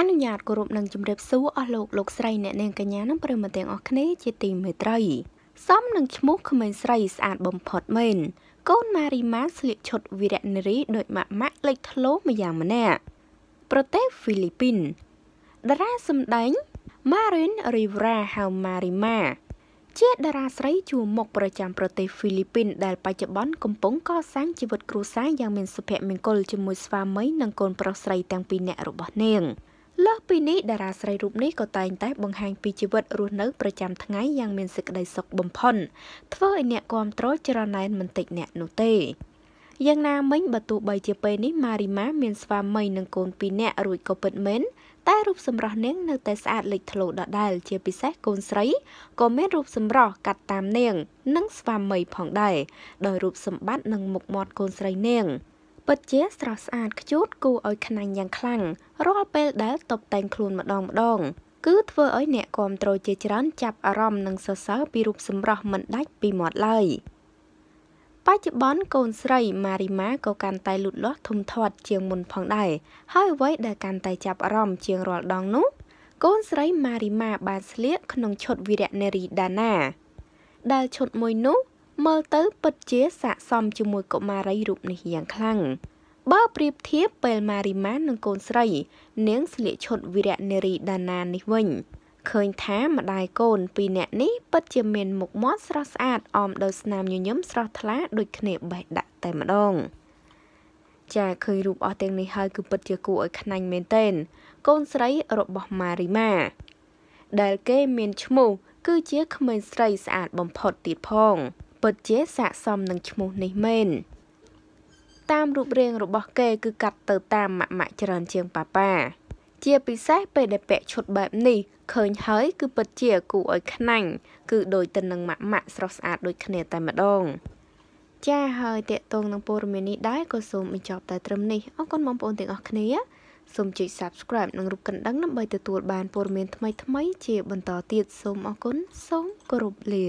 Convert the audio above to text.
អនុញ្ញាតគោរពនិងជម្រាបសួរអស់លោកលោកស្រីអ្នកនាងកញ្ញានិងប្រិយមិត្តទាំងអស់គ្នាជាទីមេត្រីសមនឹងឈ្មោះក្មេងស្រីស្អាតបំផុតមែនកូនម៉ារីម៉ាស្លៀកឈុតវីរនារីដោយម៉ាក់ម៉ាក់លេចធ្លោម្យ៉ាងម្នាក់ប្រទេសហ្វីលីពីនតារាសម្ដែង Marin Rivera ហៅ Marima ជាតារាស្រីជួរមុខប្រចាំប្រទេសហ្វីលីពីនដែលបច្ចុប្បន្នកំពុងកសាងជីវិតគ្រួសារយ៉ាងមានសុភមង្គលជាមួយស្វាមីនិងកូនប្រុសស្រីទាំងពីរនាក់របស់នាង។លើសពីនេះតារាស្រីរូបនេះក៏តែងតែបង្ហាញពីជីវិតរស់នៅប្រចាំថ្ងៃយ៉ាងមានសេចក្តីសុខបំផុតធ្វើឲ្យអ្នកគាំទ្រច្រើនណែនមិនតិចអ្នកនោះទេយ៉ាងណាមិញបើទោះបីជាពេលនេះម៉ារីម៉ាមានស្វាមីនិងកូនពីរនាក់រួចក៏ពិតមែនតែរូបសម្រស់នាងនៅតែស្អាតលេចធ្លោដដែលជាពិសេសកូនស្រីក៏មានរូបសម្រស់កាត់តាមនាងនិងស្វាមីផងដែរដោយរូបសម្បត្តិនិងមុខមាត់កូនស្រីនាង។ពិតជាស្រស់ស្អាតខ្ជូតគួរឲ្យខ្នាញ់យ៉ាងខ្លាំងរាល់ពេលដែលតុបតែងខ្លួនម្ដងម្ដង គឺធ្វើឲ្យអ្នកគាំទ្រជាច្រើនចាប់អារម្មណ៍និងសរសើរពីរូបសម្រស់មិនដាច់ពីមាត់ឡើយបច្ចុប្បន្នកូនស្រីម៉ារីម៉ាក៏កាន់តែលូតលាស់ធំធាត់ជាងមុនផងដែរហើយអ្វីដែលកាន់តែចាប់អារម្មណ៍ជាងរាល់ដងនោះ កូនស្រីម៉ារីម៉ាបានស្លៀកក្នុងឈុតវីរនារីដាណា ដែលឈុតមួយនោះមើលទៅពិតជាស័ក្តិសមជាមួយកុមារីរូបនេះយ៉ាងខ្លាំងបើប្រៀបធៀបពេលម៉ារីម៉ានិងកូនស្រី នាងស្លៀកឈុតវីរៈនារីដាណានេះវិញឃើញថាម្ដាយកូនពីរនាក់នេះពិតជាមានមុខមាត់ស្រស់ស្អាតអមដោយស្នាមញញឹមស្រស់ថ្លាដូចគ្នាបេះដាក់តែម្ដងចាឃើញរូបអស់ទាំងនេះហើយគឺពិតជាគួរឲ្យខ្នាញ់មែនទែនកូនស្រីរបស់ម៉ារីម៉ាដែលគេមានឈ្មោះគឺជាក្មេងស្រីស្អាតបំផុតទៀតផង។ពិតជាស័កសមនឹងឈ្មោះនេះមែនតាមរូបរាង របស់គេគឺកាត់ទៅតាមម៉ាក់ម៉ាក់ច្រើនជាងប៉ាប៉ាជាពិសេសពេលដែលពាក់ឈុតបែបនេះឃើញ ហើយគឺពិតជាគួរឲ្យខ្នាញ់គឺដូចទៅនឹងម៉ាក់ម៉ាក់ស្រស់ស្អាតដូចគ្នាតែម្ដងចាហើយតេតងនឹងព័ត៌មាននេះដែរក៏សូមបញ្ចប់តែត្រឹមនេះអរគុណបងប្អូនទាំងអស់គ្នាសូមចុច Subscribe និងរូបកណ្ដឹងដើម្បីទទួលបានព័ត៌មានថ្មីៗជាបន្តទៀតសូមអរគុណសូមគោរពលា